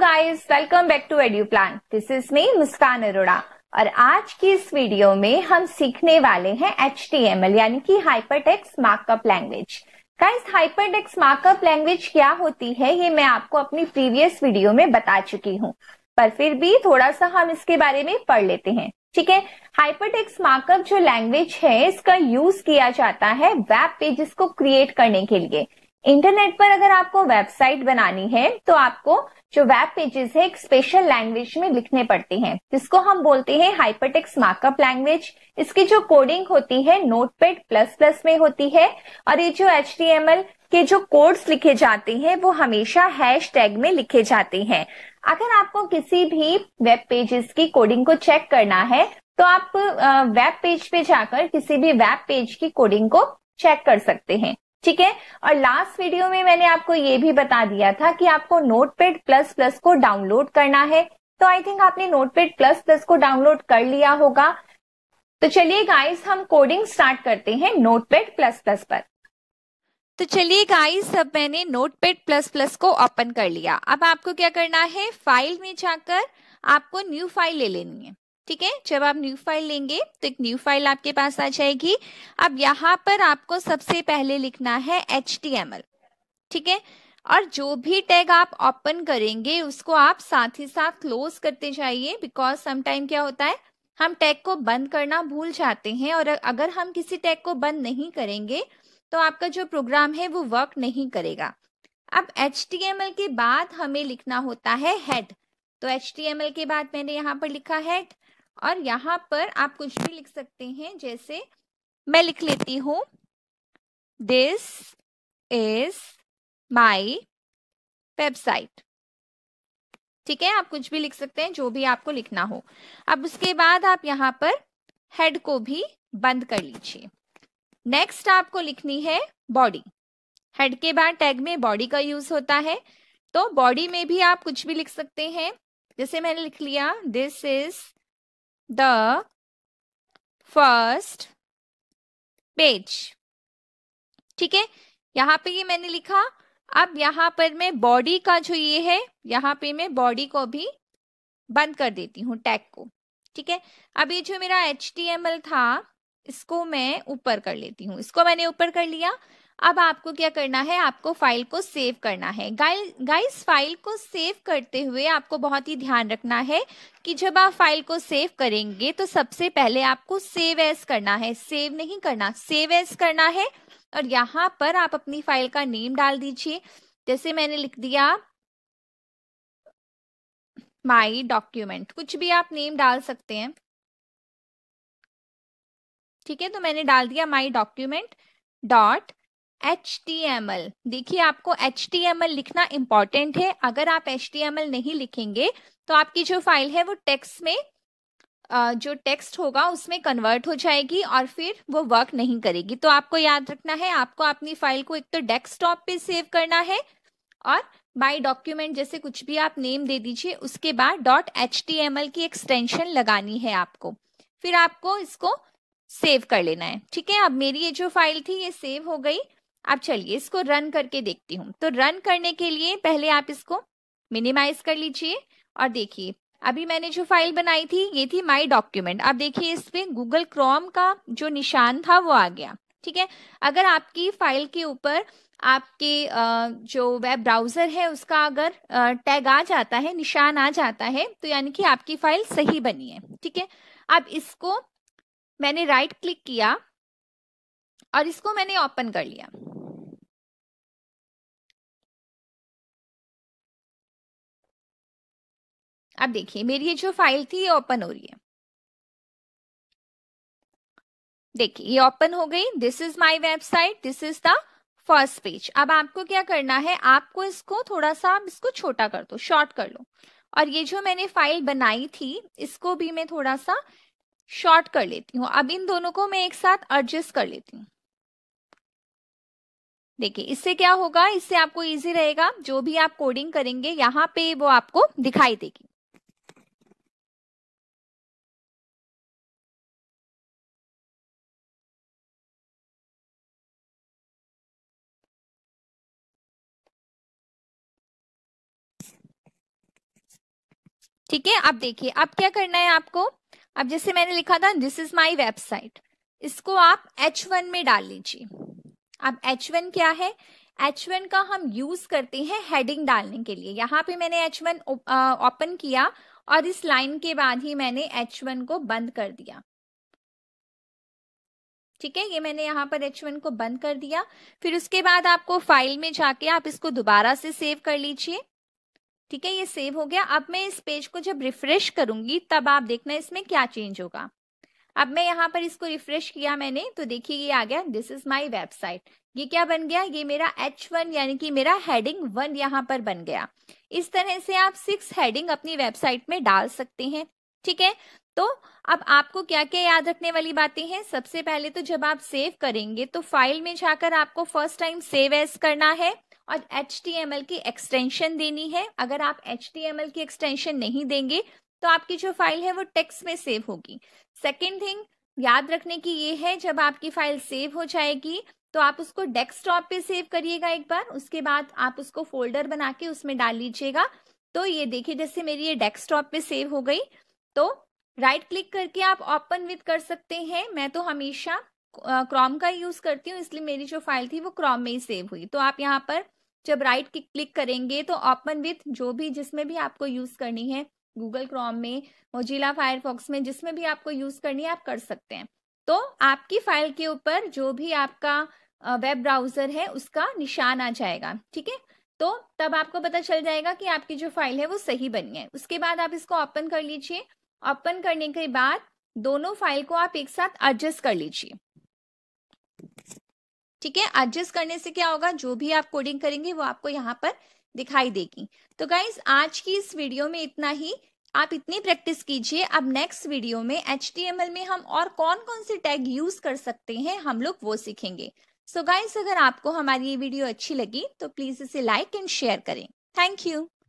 guys welcome back to Edu Plan this is me Muskan Arora और आज की इस वीडियो में हम सीखने वाले हैं एच यानी कि hypertext markup language guys hypertext markup language क्या होती है ये मैं आपको अपनी प्रीवियस वीडियो में बता चुकी हूँ पर फिर भी थोड़ा सा हम इसके बारे में पढ़ लेते हैं ठीक है हाइपरटेक्स मार्कअप जो लैंग्वेज है इसका यूज किया जाता है वेब पेजेस को क्रिएट करने के लिए इंटरनेट पर अगर आपको वेबसाइट बनानी है तो आपको जो वेब पेजेस है एक स्पेशल लैंग्वेज में लिखने पड़ते हैं जिसको हम बोलते हैं हाइपरटेक्स मार्कअप लैंग्वेज इसकी जो कोडिंग होती है नोटपैड प्लस प्लस में होती है और ये जो एच के जो कोड्स लिखे जाते हैं वो हमेशा हैश टैग में लिखे जाते हैं अगर आपको किसी भी वेब पेजेस की कोडिंग को चेक करना है तो आप वेब पेज पे जाकर किसी भी वेब पेज की कोडिंग को चेक कर सकते हैं ठीक है और लास्ट वीडियो में मैंने आपको ये भी बता दिया था कि आपको नोटपेड प्लस प्लस को डाउनलोड करना है तो आई थिंक आपने नोटपेड प्लस प्लस को डाउनलोड कर लिया होगा तो चलिए गाइस हम कोडिंग स्टार्ट करते हैं नोटपेड प्लस प्लस पर तो चलिए गाइस अब मैंने नोटपेड प्लस प्लस को ओपन कर लिया अब आपको क्या करना है फाइल में जाकर आपको न्यू फाइल ले लेनी है ठीक है जब आप न्यू फाइल लेंगे तो एक न्यू फाइल आपके पास आ जाएगी अब यहाँ पर आपको सबसे पहले लिखना है एच ठीक है और जो भी टैग आप ओपन करेंगे उसको आप साथ ही साथ क्लोज करते जाइए बिकॉज समटाइम क्या होता है हम टैग को बंद करना भूल जाते हैं और अगर हम किसी टैग को बंद नहीं करेंगे तो आपका जो प्रोग्राम है वो वर्क नहीं करेगा अब एच के बाद हमें लिखना होता है हेड तो एच के बाद मैंने यहाँ पर लिखा हैड और यहाँ पर आप कुछ भी लिख सकते हैं जैसे मैं लिख लेती हूँ दिस इज माई वेबसाइट ठीक है आप कुछ भी लिख सकते हैं जो भी आपको लिखना हो अब उसके बाद आप यहाँ पर हेड को भी बंद कर लीजिए नेक्स्ट आपको लिखनी है बॉडी हेड के बाद टैग में बॉडी का यूज होता है तो बॉडी में भी आप कुछ भी लिख सकते हैं जैसे मैंने लिख लिया this is the first page ठीक है यहाँ पे ये मैंने लिखा अब यहां पर मैं बॉडी का जो ये है यहां पे मैं बॉडी को भी बंद कर देती हूँ टैग को ठीक है अब ये जो मेरा एच था इसको मैं ऊपर कर लेती हूँ इसको मैंने ऊपर कर लिया अब आपको क्या करना है आपको फाइल को सेव करना है गाइस फाइल को सेव करते हुए आपको बहुत ही ध्यान रखना है कि जब आप फाइल को सेव करेंगे तो सबसे पहले आपको सेव एस करना है सेव नहीं करना सेव एस करना है और यहाँ पर आप अपनी फाइल का नेम डाल दीजिए जैसे मैंने लिख दिया माई डॉक्यूमेंट कुछ भी आप नेम डाल सकते हैं ठीक है तो मैंने डाल दिया my document dot H T M L देखिए आपको एच टी एम एल लिखना इंपॉर्टेंट है अगर आप एच टी एम एल नहीं लिखेंगे तो आपकी जो फाइल है वो टेक्स्ट में जो टेक्स्ट होगा उसमें कन्वर्ट हो जाएगी और फिर वो वर्क नहीं करेगी तो आपको याद रखना है आपको अपनी फाइल को एक तो डेस्कटॉप पे सेव करना है और बाय डॉक्यूमेंट जैसे कुछ भी आप नेम दे दीजिए उसके बाद dot H T M L की एक्सटेंशन लगानी है आपको फिर आपको इसको सेव कर लेना है ठीक है अब मेरी ये जो फाइल थी ये सेव हो गई अब चलिए इसको रन करके देखती हूँ तो रन करने के लिए पहले आप इसको मिनिमाइज कर लीजिए और देखिए अभी मैंने जो फाइल बनाई थी ये थी माई डॉक्यूमेंट अब देखिए इस पे गूगल क्रोम का जो निशान था वो आ गया ठीक है अगर आपकी फाइल के ऊपर आपके जो वेब ब्राउजर है उसका अगर टैग आ जाता है निशान आ जाता है तो यानी कि आपकी फाइल सही बनी है ठीक है अब इसको मैंने राइट क्लिक किया और इसको मैंने ओपन कर लिया अब देखिए मेरी ये जो फाइल थी ये ओपन हो रही है देखिए ये ओपन हो गई this is my website this is the first page अब आपको क्या करना है आपको इसको थोड़ा सा इसको छोटा कर दो शॉर्ट कर लो और ये जो मैंने फाइल बनाई थी इसको भी मैं थोड़ा सा शॉर्ट कर लेती हूँ अब इन दोनों को मैं एक साथ एडजस्ट कर लेती हूँ देखिए इससे क्या होगा इससे आपको इजी रहेगा जो भी आप कोडिंग करेंगे यहाँ पे वो आपको दिखाई देगी ठीक है आप देखिए अब क्या करना है आपको अब जैसे मैंने लिखा था दिस इज माई वेबसाइट इसको आप H1 में डाल लीजिए अब H1 क्या है H1 का हम यूज करते हैं हेडिंग डालने के लिए यहाँ पे मैंने H1 ओपन किया और इस लाइन के बाद ही मैंने H1 को बंद कर दिया ठीक है ये मैंने यहाँ पर H1 को बंद कर दिया फिर उसके बाद आपको फाइल में जाके आप इसको दोबारा से सेव कर लीजिए ठीक है ये सेव हो गया अब मैं इस पेज को जब रिफ्रेश करूंगी तब आप देखना इसमें क्या चेंज होगा अब मैं यहाँ पर इसको रिफ्रेश किया मैंने तो देखिए ये आ गया दिस इज माई वेबसाइट ये क्या बन गया ये मेरा एच वन यानी कि मेरा हेडिंग वन यहाँ पर बन गया इस तरह से आप सिक्स हेडिंग अपनी वेबसाइट में डाल सकते हैं ठीक है तो अब आपको क्या क्या याद रखने वाली बातें हैं सबसे पहले तो जब आप सेव करेंगे तो फाइल में जाकर आपको फर्स्ट टाइम सेव एज करना है और एच की एक्सटेंशन देनी है अगर आप एच की एक्सटेंशन नहीं देंगे तो आपकी जो फाइल है वो टेक्स्ट में सेव होगी सेकेंड थिंग याद रखने की ये है जब आपकी फाइल सेव हो जाएगी तो आप उसको डेस्कटॉप पे सेव करिएगा एक बार उसके बाद आप उसको फोल्डर बना के उसमें डाल लीजिएगा तो ये देखिए जैसे मेरी ये डेस्कटॉप पे सेव हो गई तो राइट क्लिक करके आप ओपन विथ कर सकते हैं मैं तो हमेशा क्रोम का यूज करती हूँ इसलिए मेरी जो फाइल थी वो क्रोम में ही सेव हुई तो आप यहाँ पर जब राइट क्लिक करेंगे तो ओपन विथ जो भी जिसमें भी आपको यूज करनी है गूगल क्रोम में मोजिला फायरफॉक्स में जिसमें भी आपको यूज करनी है आप कर सकते हैं तो आपकी फाइल के ऊपर जो भी आपका वेब ब्राउजर है उसका निशान आ जाएगा ठीक है तो तब आपको पता चल जाएगा कि आपकी जो फाइल है वो सही बनी है उसके बाद आप इसको ओपन कर लीजिए ओपन करने के बाद दोनों फाइल को आप एक साथ एडजस्ट कर लीजिए ठीक है एडजस्ट करने से क्या होगा जो भी आप कोडिंग करेंगे वो आपको यहाँ पर दिखाई देगी तो गाइज आज की इस वीडियो में इतना ही आप इतनी प्रैक्टिस कीजिए अब नेक्स्ट वीडियो में एच में हम और कौन कौन से टैग यूज कर सकते हैं हम लोग वो सीखेंगे सो so गाइज अगर आपको हमारी ये वीडियो अच्छी लगी तो प्लीज इसे लाइक एंड शेयर करें थैंक यू